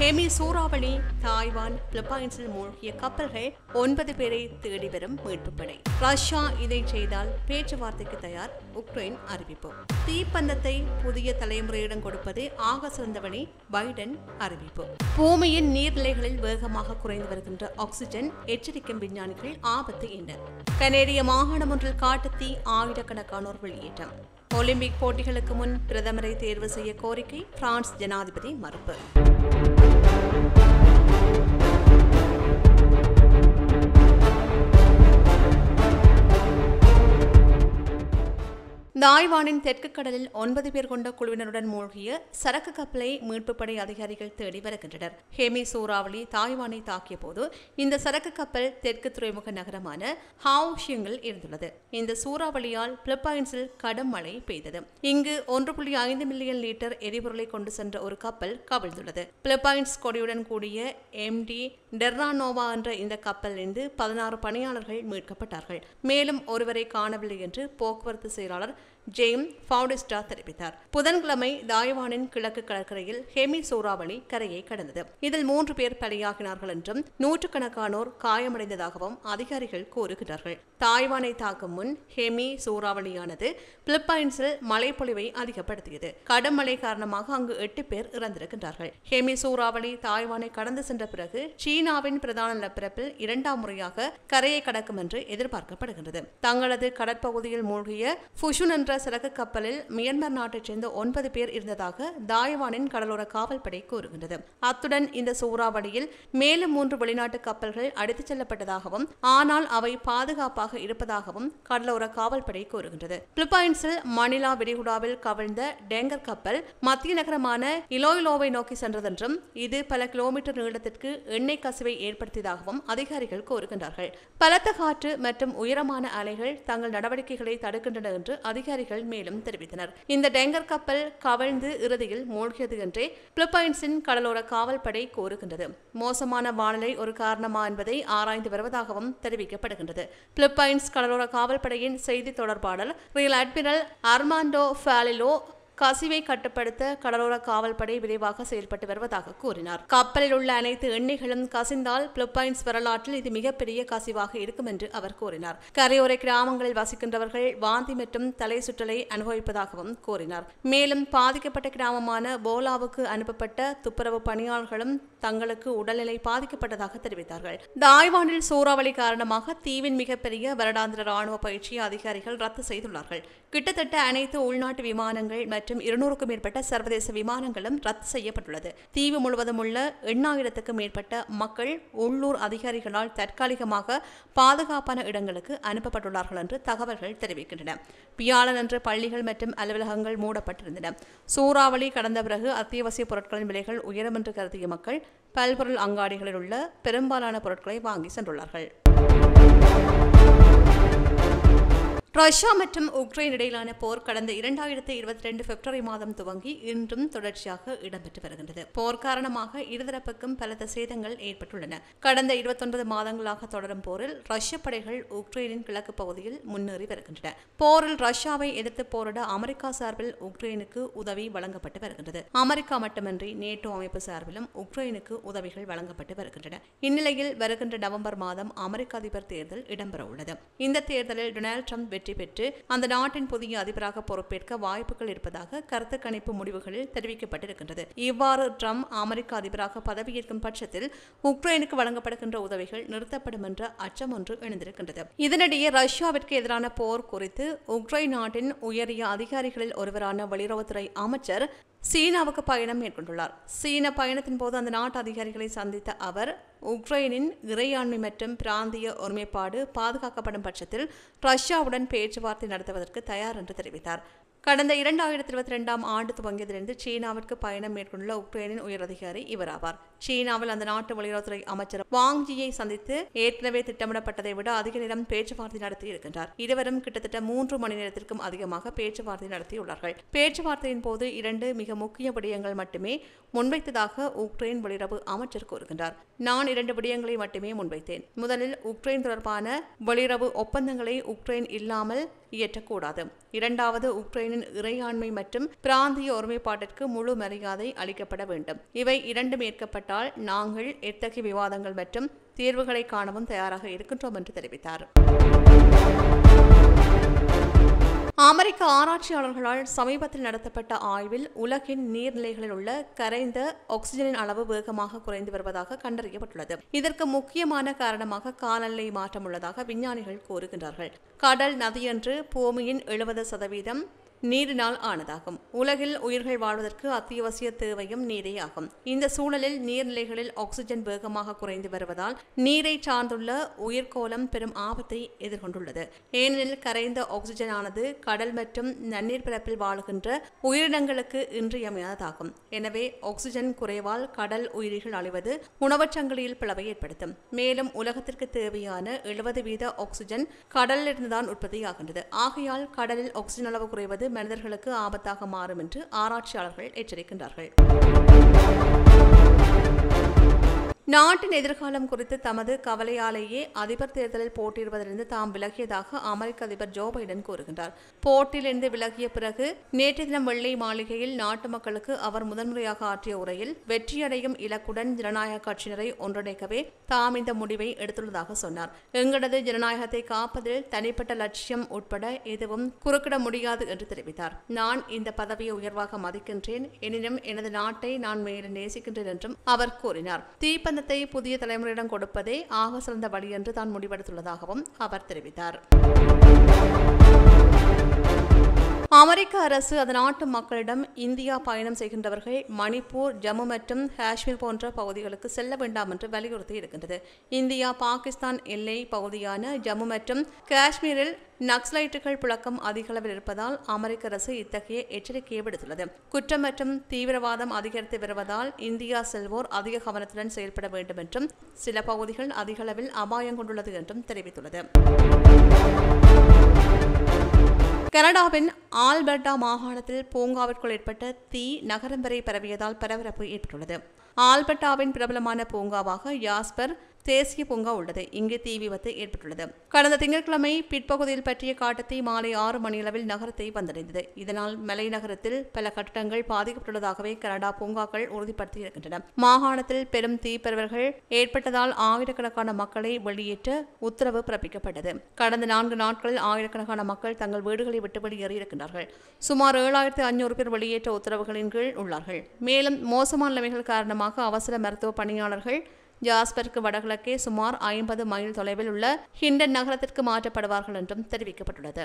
Hemi சூறாவளி Taiwan பிலிப்பைன்ஸில் மூழ்கிய கப்பல்கள் ஒன்பது பேரை தேடி வரும் மீட்பு படை ரஷ்யா இதை செய்தால் பேச்சுவார்த்தைக்கு தயார் உக்ரைன் அறிவிப்பு தீப்பந்தத்தை புதிய தலைமுறையிடம் கொடுப்பது ஆக சிறந்த பைடன் அறிவிப்பு பூமியின் நீர்நிலைகளில் வேகமாக குறைந்து வருகின்ற ஆக்சிஜன் எச்சரிக்கும் விஞ்ஞானிகள் ஆபத்து என்ற கனேடிய மாகாணம் ஒன்றில் காட்டுத்தீ ஆயிரக்கணக்கானோர் வெளியேற்றம் ஒலிம்பிக் போட்டிகளுக்கு முன் பிரதமரை தேர்வு செய்ய கோரிக்கை பிரான்ஸ் ஜனாதிபதி மறுப்பு தாய்வானின் தெற்கு கடலில் ஒன்பது பேர் கொண்ட குழுவினருடன் மூழ்கிய சரக்கு கப்பலை மீட்பு படை அதிகாரிகள் தேடி வருகின்றனர் ஹேமி சூறாவளி தாய்வானை தாக்கிய போது இந்த சரக்கு கப்பல் தெற்கு துறைமுக நகரமான ஹாவ்ஷியங்கில் இருந்துள்ளது இந்த சூறாவளியால் பிலிப்பைன்ஸில் கடும் மழை பெய்தது இங்கு ஒன்று புள்ளி ஐந்து மில்லியன் லிட்டர் எரிபொருளை கொண்டு சென்ற ஒரு கப்பல் கவிழ்ந்துள்ளது பிலிப்பைன்ஸ் கொடியுடன் கூடிய எம்டி டெர்ரானோவா என்ற இந்த கப்பலிலிருந்து பதினாறு பணியாளர்கள் மீட்கப்பட்டார்கள் மேலும் ஒருவரை காணவில்லை என்று போக்குவரத்து செயலாளர் ஜேம் ஃபாடிஸ்டா தெரிவித்தார் புதன்கிழமை தாய்வானின் கிழக்கு கடற்கரையில் ஹெமி சூறாவளி கரையை கடந்தது இதில் மூன்று பேர் பலியாகினார்கள் என்றும் நூற்றுக்கணக்கானோர் காயமடைந்ததாகவும் அதிகாரிகள் கூறுகிறார்கள் தாய்வானை தாக்கும் முன் ஹெமி சூறாவளியானது பிலிப்பைன்ஸில் மழைப்பொழிவை அதிகப்படுத்தியது கடும் மழை காரணமாக அங்கு எட்டு பேர் இறந்திருக்கின்றார்கள் ஹெமி சூறாவளி தாய்வானை கடந்து சென்ற பிறகு சீனாவின் பிரதான நிலப்பரப்பில் இரண்டாம் முறையாக கரையை கடக்கும் என்று எதிர்பார்க்கப்படுகின்றது தங்களது கடற்பகுதியில் மூழ்கிய புஷுன் என்ற சரக்கு கப்பலில் மியன்மர் நாட்டைச் சேர்ந்த ஒன்பது பேர் இருந்ததாக தாய்வானின் கடலோர காவல்படை கூறுகின்றது அத்துடன் இந்த சூறாவளியில் மேலும் மூன்று வெளிநாட்டு கப்பல்கள் அடித்துச் செல்லப்பட்டதாகவும் ஆனால் அவை பாதுகாப்பாக இருப்பதாகவும் கடலோர காவல்படை கூறுகின்றது பிலிப்பைன்ஸில் மணிலா விரிகுடாவில் கவிழ்ந்த டேங்கர் கப்பல் மத்திய நகரமான இலோயிலோவை நோக்கி சென்றதென்றும் இது பல கிலோமீட்டர் நீளத்திற்கு எண்ணெய் கசிவை ஏற்படுத்தியதாகவும் அதிகாரிகள் கூறுகின்றார்கள் பலத்த காற்று மற்றும் உயரமான அலைகள் தங்கள் நடவடிக்கைகளை தடுக்கின்றன என்று அதிகாரி அதிகாரிகள் மேலும் தெரிவித்தனர் இந்த டேங்கர் கப்பல் கவிழ்ந்து இறுதியில் மூழ்கியது என்றே பிலிப்பைன்ஸின் கடலோர காவல்படை கோருகின்றது மோசமான வானிலை ஒரு காரணமா என்பதை ஆராய்ந்து வருவதாகவும் தெரிவிக்கப்படுகின்றது பிலிப்பைன்ஸ் கடலோர காவல்படையின் செய்தி தொடர்பாளர் ரியல் அட்மிரல் அர்மாண்டோ ஃபாலிலோ கசிவை கட்டுப்படுத்த கடலோர காவல்படை விரைவாக செயல்பட்டு வருவதாக கூறினார் கப்பலில் உள்ள அனைத்து எண்ணெய்களும் கசிந்தால் பிலிப்பைன்ஸ் வரலாற்றில் இது மிகப்பெரிய கசிவாக இருக்கும் என்று அவர் கூறினார் கரையோரை கிராமங்களில் வசிக்கின்றவர்கள் வாந்தி மற்றும் தலை சுற்றலை அனுபவிப்பதாகவும் கூறினார் மேலும் பாதிக்கப்பட்ட கிராமமான போலாவுக்கு அனுப்பப்பட்ட துப்புரவு பணியாளர்களும் தங்களுக்கு உடல்நிலை பாதிக்கப்பட்டதாக தெரிவித்தார்கள் தாய்வானில் சூறாவளி காரணமாக தீவின் மிகப்பெரிய வருடாந்திர ராணுவ பயிற்சி அதிகாரிகள் ரத்து செய்துள்ளார்கள் கிட்டத்தட்ட அனைத்து உள்நாட்டு விமானங்கள் மற்றும் மற்றும் இருநூறுக்கும் மேற்பட்ட சர்வதேச விமானங்களும் ரத்து செய்யப்பட்டுள்ளது தீவு முழுவதும் உள்ள எண்ணாயிரத்துக்கும் மேற்பட்ட மக்கள் உள்ளூர் அதிகாரிகளால் தற்காலிகமாக பாதுகாப்பான இடங்களுக்கு அனுப்பப்பட்டுள்ளார்கள் என்று தகவல்கள் தெரிவிக்கின்றன வியாழனன்று பள்ளிகள் மற்றும் அலுவலகங்கள் மூடப்பட்டிருந்தன சூறாவளி கடந்த பிறகு அத்தியாவசிய பொருட்களின் விலைகள் உயரும் என்று கருதிய மக்கள் பல்பொருள் அங்காடிகளில் உள்ள பெரும்பாலான பொருட்களை வாங்கி சென்றுள்ளார்கள் ரஷ்யா மற்றும் உக்ரைன் இடையிலான போர் கடந்த இரண்டாயிரத்தி இருபத்தி ரெண்டு பிப்ரவரி மாதம் துவங்கி இன்றும் தொடர்ச்சியாக இடம்பெற்று வருகின்றது போர் காரணமாக இருதரப்புக்கும் பல சேதங்கள் ஏற்பட்டுள்ளன கடந்த இருபத்தொன்பது மாதங்களாக தொடரும் போரில் ரஷ்ய படைகள் உக்ரைனின் கிழக்கு பகுதியில் முன்னேறி வருகின்றன போரில் ரஷ்யாவை எதிர்த்து போரிட அமெரிக்கா சார்பில் உக்ரைனுக்கு உதவி வழங்கப்பட்டு வருகின்றது அமெரிக்கா மட்டுமின்றி நேட்டோ அமைப்பு சார்பிலும் உக்ரைனுக்கு உதவிகள் வழங்கப்பட்டு வருகின்றன இந்நிலையில் வருகின்ற நவம்பர் மாதம் அமெரிக்க அதிபர் தேர்தல் இடம்பெற உள்ளது இந்த தேர்தலில் டொனால்டு டிரம்ப் வெற்றி வெற்றி பெற்று அந்த நாட்டின் புதிய அதிபராக பொறுப்பேற்க வாய்ப்புகள் இருப்பதாக கருத்து கணிப்பு முடிவுகளில் தெரிவிக்கப்பட்டிருக்கின்றது இவ்வாறு ட்ரம்ப் அமெரிக்க அதிபராக பதவியேற்கும் பட்சத்தில் உக்ரைனுக்கு வழங்கப்படுகின்ற உதவிகள் நிறுத்தப்படும் என்ற அச்சம் ஒன்று எழுந்திருக்கின்றது இதனிடையே ரஷ்யாவிற்கு எதிரான போர் குறித்து உக்ரைன் நாட்டின் உயரிய அதிகாரிகளில் ஒருவரான வெளியுறவுத்துறை அமைச்சர் சீனாவுக்கு பயணம் மேற்கொண்டுள்ளார் சீன பயணத்தின் போது அந்த நாட்டு அதிகாரிகளை சந்தித்த அவர் உக்ரைனின் இறையாண்மை மற்றும் பிராந்திய ஒருமைப்பாடு பாதுகாக்கப்படும் பட்சத்தில் ரஷ்யாவுடன் பேச்சுவார்த்தை நடத்துவதற்கு தயார் என்று தெரிவித்தார் கடந்த இரண்டாயிரத்தி இருபத்தி ரெண்டாம் ஆண்டு துவங்கியதிலிருந்து சீனாவிற்கு பயணம் மேற்கொண்டுள்ள உக்ரைனின் உயரதிகாரி இவர் ஆவார் சீனாவில் அந்த நாட்டு வெளியுறவுத்துறை அமைச்சர் வாங்ஜியை சந்தித்து ஏற்கனவே திட்டமிடப்பட்டதை விட அதிக நேரம் பேச்சுவார்த்தை நடத்தி இருக்கின்றார் இருவரும் கிட்டத்தட்ட மூன்று மணி நேரத்திற்கும் அதிகமாக பேச்சுவார்த்தை நடத்தியுள்ளார்கள் பேச்சுவார்த்தையின் போது இரண்டு மிக முக்கிய விடயங்கள் மட்டுமே முன்வைத்ததாக உக்ரைன் வெளியுறவு அமைச்சர் கூறுகின்றார் நான் இரண்டு விடயங்களை மட்டுமே முன்வைத்தேன் முதலில் உக்ரைன் தொடர்பான வெளியுறவு ஒப்பந்தங்களை உக்ரைன் இல்லாமல் இயற்றக்கூடாது இரண்டாவது உக்ரைனின் இறையாண்மை மற்றும் பிராந்திய ஒருமைப்பாட்டிற்கு முழு மரியாதை அளிக்கப்பட வேண்டும் இவை இரண்டும் ஏற்கப்பட்டால் நாங்கள் எத்தகைய விவாதங்கள் மற்றும் தீர்வுகளை காணவும் தயாராக இருக்கின்றோம் என்று தெரிவித்தார் அமெரிக்க ஆராய்ச்சியாளர்களால் சமீபத்தில் நடத்தப்பட்ட ஆய்வில் உலகின் நீர்நிலைகளில் உள்ள கரைந்த ஆக்சிஜனின் அளவு வேகமாக குறைந்து வருவதாக கண்டறியப்பட்டுள்ளது இதற்கு முக்கியமான காரணமாக காலநிலை மாற்றம் உள்ளதாக விஞ்ஞானிகள் கூறுகின்றார்கள் கடல் நதியன்று பூமியின் எழுபது சதவீதம் நீரினால் ஆனதாகும் உலகில் உயிர்கள் வாழ்வதற்கு அத்தியாவசிய தேவையும் நீரே ஆகும் இந்த சூழலில் நீர்நிலைகளில் ஆக்சிஜன் வேகமாக குறைந்து வருவதால் நீரை சார்ந்துள்ள உயிர்கோளம் பெரும் ஆபத்தை எதிர்கொண்டுள்ளது ஏனெனில் கரைந்த ஆக்சிஜன் ஆனது கடல் மற்றும் நன்னீர் பரப்பில் வாழுகின்ற உயிரினங்களுக்கு இன்றியமையாததாகும் எனவே ஆக்சிஜன் குறைவால் கடல் உயிரிகள் அழிவது சங்கிலியில் பிளவை ஏற்படுத்தும் மேலும் உலகத்திற்கு தேவையான எழுபது வீத ஆக்சிஜன் கடலிலிருந்துதான் உற்பத்தியாகின்றது ஆகையால் கடலில் ஆக்சிஜன் அளவு குறைவது மனிதர்களுக்கு ஆபத்தாக மாறும் என்று ஆராய்ச்சியாளர்கள் எச்சரிக்கின்றார்கள் நாட்டின் எதிர்காலம் குறித்து தமது கவலையாலேயே அதிபர் தேர்தலில் போட்டியிடுவதிலிருந்து தாம் விலகியதாக அமெரிக்க அதிபர் ஜோ பைடன் கூறுகின்றார் போட்டியிலிருந்து விலகிய பிறகு நேற்று தினம் வெள்ளை மாளிகையில் நாட்டு மக்களுக்கு அவர் முதன்முறையாக ஆற்றிய உரையில் வெற்றியடையும் இலக்குடன் ஜனநாயக கட்சியினரை ஒன்றிணைக்கவே தாம் இந்த முடிவை எடுத்துள்ளதாக சொன்னார் எங்களது ஜனநாயகத்தை காப்பதில் தனிப்பட்ட லட்சியம் உட்பட எதுவும் குறுக்கிட முடியாது என்று தெரிவித்தார் நான் இந்த பதவியை உயர்வாக மதிக்கின்றேன் எனினும் எனது நாட்டை நான் மேலும் நேசிக்கின்றேன் என்றும் அவர் கூறினார் தீப்பந்த சம்மேளனத்தை புதிய தலைமுறையிடம் கொடுப்பதே ஆக சிறந்த வழி என்று தான் முடிவெடுத்துள்ளதாகவும் அவர் தெரிவித்தார் அமெரிக்க அரசு அதன் நாட்டு மக்களிடம் இந்தியா பயணம் செய்கின்றவர்கள் மணிப்பூர் ஜம்மு மற்றும் காஷ்மீர் போன்ற பகுதிகளுக்கு செல்ல வேண்டாம் என்று வலியுறுத்தி இருக்கின்றது இந்தியா பாகிஸ்தான் எல்லை பகுதியான ஜம்மு மற்றும் காஷ்மீரில் நக்ஸலைட்டுகள் புழக்கம் அதிகளவில் இருப்பதால் அமெரிக்க அரசு இத்தகைய எச்சரிக்கையை விடுத்துள்ளது குற்றம் மற்றும் தீவிரவாதம் அதிகரித்து வருவதால் இந்தியா செல்வோர் அதிக கவனத்துடன் செயல்பட வேண்டும் என்றும் சில பகுதிகள் அதிகளவில் அபாயம் கொண்டுள்ளது என்றும் தெரிவித்துள்ளது கனடாவின் ஆல்பர்டா மாகாணத்தில் பூங்காவிற்குள் ஏற்பட்ட தீ நகரம் வரை பரவியதால் பரபரப்பு ஏற்பட்டுள்ளது ஆல்பர்டாவின் பிரபலமான பூங்காவாக யாஸ்பர் தேசிய பூங்கா உள்ளது இங்கு தீ விபத்து ஏற்பட்டுள்ளது கடந்த திங்கட்கிழமை பிற்பகுதியில் பற்றிய காட்டத்தை மாலை ஆறு மணியளவில் நகரத்தை வந்தடைந்தது இதனால் மலை நகரத்தில் பல கட்டடங்கள் பாதிக்கப்பட்டுள்ளதாகவே கனடா பூங்காக்கள் உறுதிப்படுத்தி இருக்கின்றன மாகாணத்தில் பெரும் தீப்பரவர்கள் ஏற்பட்டதால் ஆயிரக்கணக்கான மக்களை வெளியேற்ற உத்தரவு பிறப்பிக்கப்பட்டது கடந்த நான்கு நாட்களில் ஆயிரக்கணக்கான மக்கள் தங்கள் வீடுகளை விட்டு வெளியேறியிருக்கின்றார்கள் சுமார் ஏழாயிரத்து ஐநூறு பேர் வெளியேற்ற உத்தரவுகளின் கீழ் உள்ளார்கள் மேலும் மோசமான நிலைமைகள் காரணமாக அவசர மருத்துவ பணியாளர்கள் ஜாஸ்பர்க்கு வடகிழக்கே சுமார் ஐம்பது மைல் தொலைவில் உள்ள ஹிண்டன் நகரத்திற்கு மாற்றப்படுவார்கள் என்றும் தெரிவிக்கப்பட்டுள்ளது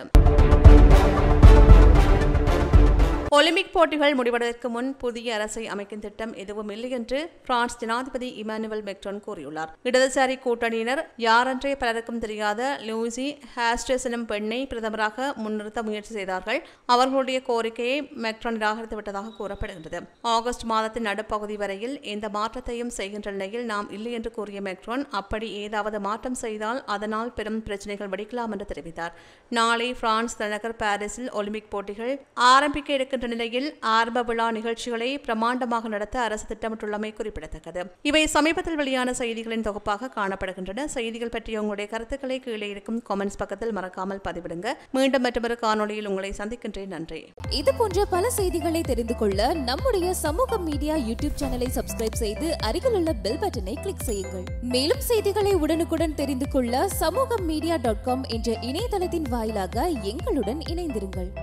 ஒலிம்பிக் போட்டிகள் முடிவடைவதற்கு முன் புதிய அரசை அமைக்கும் திட்டம் எதுவும் இல்லை என்று பிரான்ஸ் ஜனாதிபதி இமானுவல் மெக்ரோன் கூறியுள்ளார் இடதுசாரி கூட்டணியினர் யாரென்றே பலருக்கும் தெரியாத லூசி ஹாஸ்டஸ் எனும் பெண்ணை பிரதமராக முன்னிறுத்த முயற்சி செய்தார்கள் அவர்களுடைய கோரிக்கையை மெக்ரான் நிராகரித்து விட்டதாக கூறப்படுகின்றது ஆகஸ்ட் மாதத்தின் நடுப்பகுதி வரையில் எந்த மாற்றத்தையும் செய்கின்ற நிலையில் நாம் இல்லை என்று கூறிய மெக்ரோன் அப்படி ஏதாவது மாற்றம் செய்தால் அதனால் பெரும் பிரச்சனைகள் வெடிக்கலாம் என்று தெரிவித்தார் நாளை பிரான்ஸ் தலைநகர் பாரிஸில் ஒலிம்பிக் போட்டிகள் ஆரம்பிக்க இருக்கின்ற வருகின்ற நிலையில் ஆரம்ப விழா நிகழ்ச்சிகளை பிரமாண்டமாக நடத்த அரசு திட்டமிட்டுள்ளமை குறிப்பிடத்தக்கது இவை சமீபத்தில் வெளியான செய்திகளின் தொகுப்பாக காணப்படுகின்றன செய்திகள் பற்றிய உங்களுடைய கருத்துக்களை கீழே இருக்கும் கமெண்ட்ஸ் பக்கத்தில் மறக்காமல் பதிவிடுங்க மீண்டும் மற்றொரு காணொலியில் உங்களை சந்திக்கின்றேன் நன்றி இது போன்ற பல செய்திகளை தெரிந்து கொள்ள நம்முடைய சமூக மீடியா யூடியூப் சேனலை சப்ஸ்கிரைப் செய்து அருகில் உள்ள பெல் பட்டனை கிளிக் செய்யுங்கள் மேலும் செய்திகளை உடனுக்குடன் தெரிந்து கொள்ள சமூக மீடியா டாட் காம் என்ற இணையதளத்தின் வாயிலாக எங்களுடன் இணைந்திருங்கள்